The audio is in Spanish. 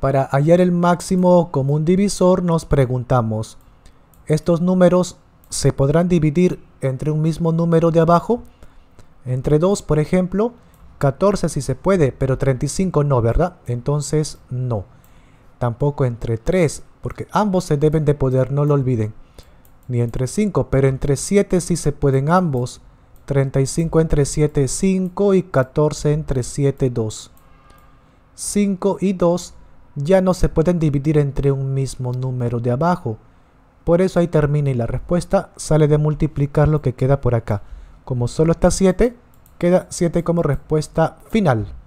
Para hallar el máximo común divisor nos preguntamos, ¿estos números se podrán dividir entre un mismo número de abajo? Entre 2, por ejemplo, 14 sí se puede, pero 35 no, ¿verdad? Entonces no. Tampoco entre 3, porque ambos se deben de poder, no lo olviden. Ni entre 5, pero entre 7 sí se pueden ambos. 35 entre 7 5 y 14 entre 7 2. 5 y 2 ya no se pueden dividir entre un mismo número de abajo. Por eso ahí termina y la respuesta sale de multiplicar lo que queda por acá. Como solo está 7, queda 7 como respuesta final.